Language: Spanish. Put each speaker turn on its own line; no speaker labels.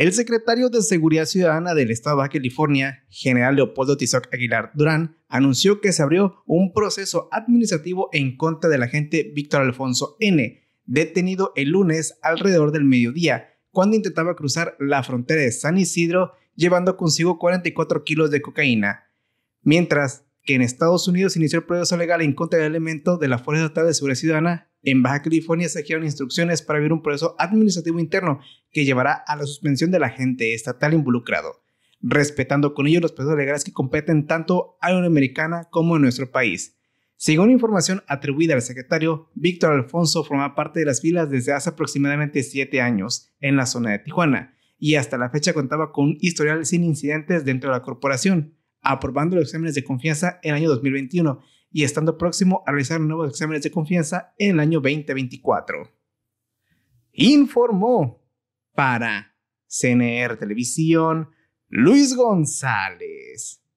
El secretario de Seguridad Ciudadana del Estado de California, general Leopoldo Tizoc Aguilar Durán, anunció que se abrió un proceso administrativo en contra del agente Víctor Alfonso N., detenido el lunes alrededor del mediodía, cuando intentaba cruzar la frontera de San Isidro llevando consigo 44 kilos de cocaína. Mientras que en Estados Unidos inició el proceso legal en contra del elemento de la Fuerza Estatal de Seguridad Ciudadana en Baja California se dieron instrucciones para abrir un proceso administrativo interno que llevará a la suspensión del agente estatal involucrado, respetando con ello los procesos legales que competen tanto a la Unión americana como en nuestro país. Según información atribuida al secretario, Víctor Alfonso forma parte de las filas desde hace aproximadamente siete años en la zona de Tijuana y hasta la fecha contaba con un historial sin incidentes dentro de la corporación, aprobando los exámenes de confianza en el año 2021 y estando próximo a realizar nuevos exámenes de confianza en el año 2024. Informó para CNR Televisión Luis González.